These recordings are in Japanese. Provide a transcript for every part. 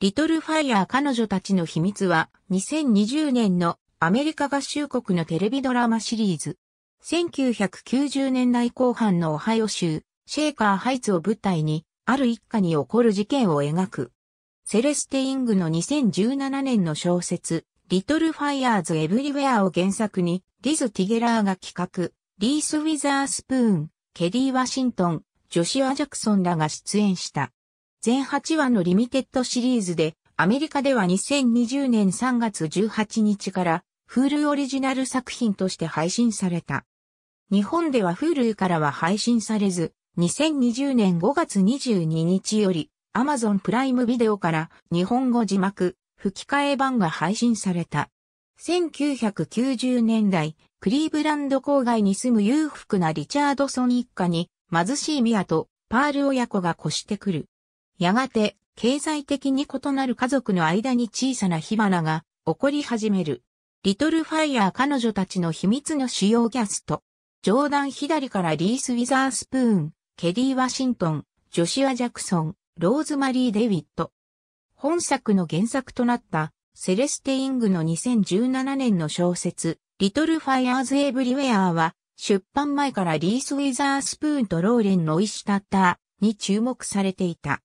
リトルファイヤー彼女たちの秘密は2020年のアメリカ合衆国のテレビドラマシリーズ。1990年代後半のオハイオ州、シェーカーハイツを舞台に、ある一家に起こる事件を描く。セレステイングの2017年の小説、リトルファイヤーズ・エブリウェアを原作に、リズ・ティゲラーが企画、リース・ウィザースプーン、ケリー・ワシントン、ジョシュア・ジャクソンらが出演した。全8話のリミテッドシリーズで、アメリカでは2020年3月18日から、フールオリジナル作品として配信された。日本ではフールからは配信されず、2020年5月22日より、アマゾンプライムビデオから日本語字幕、吹き替え版が配信された。1990年代、クリーブランド郊外に住む裕福なリチャードソン一家に、貧しいミアとパール親子が越してくる。やがて、経済的に異なる家族の間に小さな火花が起こり始める。リトルファイヤー彼女たちの秘密の主要キャスト。ジョーダン左からリース・ウィザースプーン、ケリー・ワシントン、ジョシュア・ジャクソン、ローズマリー・デイビット。本作の原作となったセレステイングの2017年の小説、リトル・ファイアーズ・エブリウェアは、出版前からリース・ウィザースプーンとローレンの石シタッターに注目されていた。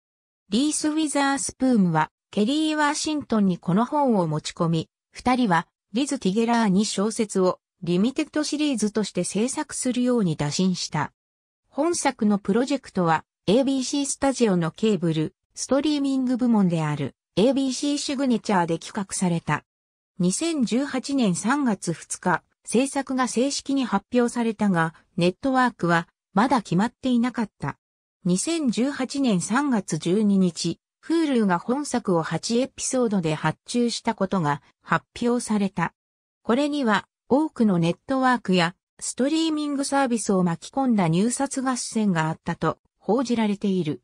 リース・ウィザースプームは、ケリー・ワーシントンにこの本を持ち込み、二人は、リズ・ティゲラーに小説を、リミテッドシリーズとして制作するように打診した。本作のプロジェクトは、ABC スタジオのケーブル、ストリーミング部門である、ABC シグネチャーで企画された。2018年3月2日、制作が正式に発表されたが、ネットワークは、まだ決まっていなかった。2018年3月12日、Hulu が本作を8エピソードで発注したことが発表された。これには多くのネットワークやストリーミングサービスを巻き込んだ入札合戦があったと報じられている。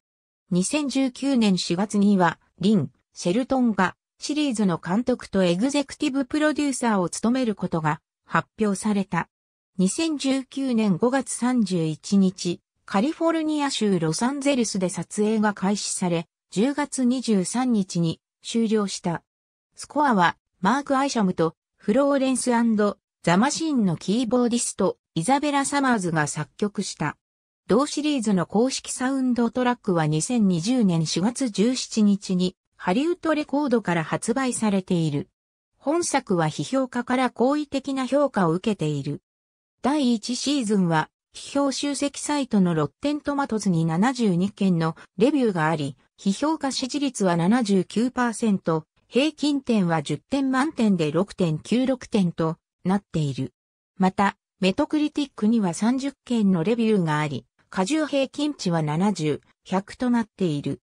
2019年4月には、リン・シェルトンがシリーズの監督とエグゼクティブプロデューサーを務めることが発表された。2019年5月31日、カリフォルニア州ロサンゼルスで撮影が開始され、10月23日に終了した。スコアは、マーク・アイシャムと、フローレンスザ・マシンのキーボーディスト、イザベラ・サマーズが作曲した。同シリーズの公式サウンドトラックは2020年4月17日に、ハリウッドレコードから発売されている。本作は批評家から好意的な評価を受けている。第1シーズンは批評集積サイトのロッテントマトズに72件のレビューがあり、批評家支持率は79%、平均点は10点満点で6.96点となっている。また、メトクリティックには30件のレビューがあり、過重平均値は70、100となっている。